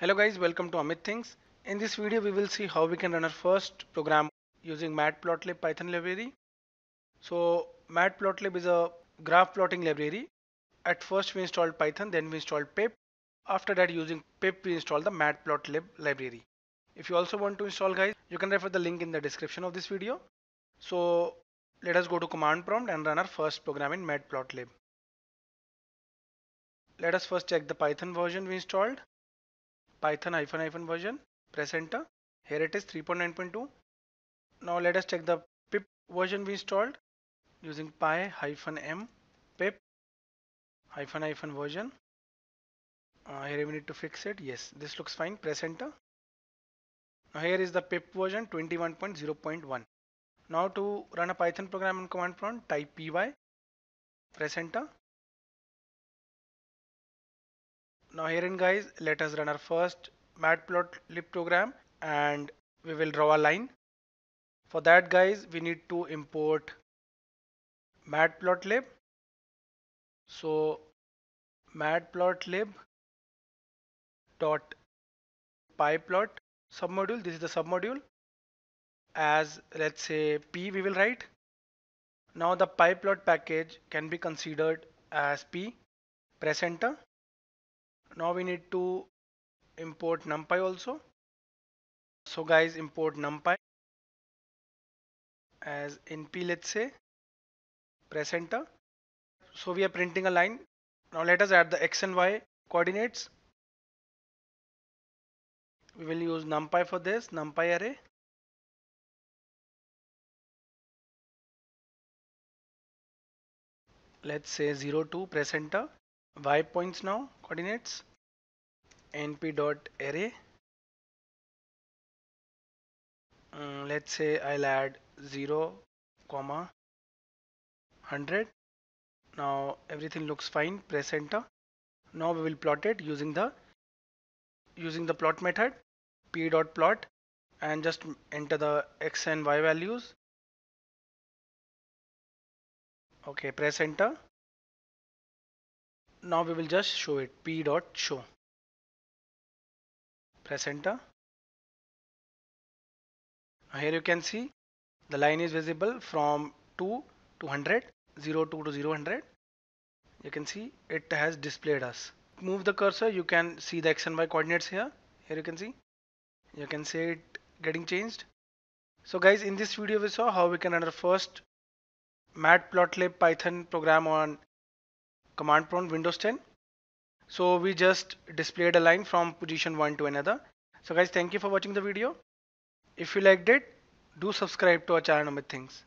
Hello guys, welcome to Amit Things. In this video we will see how we can run our first program using matplotlib python library. So matplotlib is a graph plotting library. At first we installed python, then we installed pip. After that using pip we installed the matplotlib library. If you also want to install guys, you can refer the link in the description of this video. So let us go to command prompt and run our first program in matplotlib. Let us first check the python version we installed python hyphen hyphen version press enter here it is 3.9.2 now let us check the pip version we installed using py hyphen m pip hyphen hyphen version uh, here we need to fix it yes this looks fine press enter now here is the pip version 21.0.1 now to run a python program on command prompt type py press enter now herein guys, let us run our first matplotlib program and we will draw a line. For that guys, we need to import matplotlib. So matplotlib dot pyplot submodule, this is the submodule as let's say P we will write. Now the pyplot package can be considered as P. Press enter now we need to import numpy also so guys import numpy as np let's say press enter so we are printing a line now let us add the x and y coordinates we will use numpy for this numpy array let's say 0 to press enter y points now coordinates np dot array um, let's say I'll add 0 comma 100 now everything looks fine press enter now we will plot it using the using the plot method p dot plot and just enter the x and y values okay press enter now we will just show it p dot show press enter here you can see the line is visible from 2 to 100 0 2 to 0 100 you can see it has displayed us move the cursor you can see the x and y coordinates here here you can see you can see it getting changed so guys in this video we saw how we can run our first matplotlib python program on command prompt Windows 10. So we just displayed a line from position 1 to another. So guys, thank you for watching the video. If you liked it, do subscribe to our channel with things.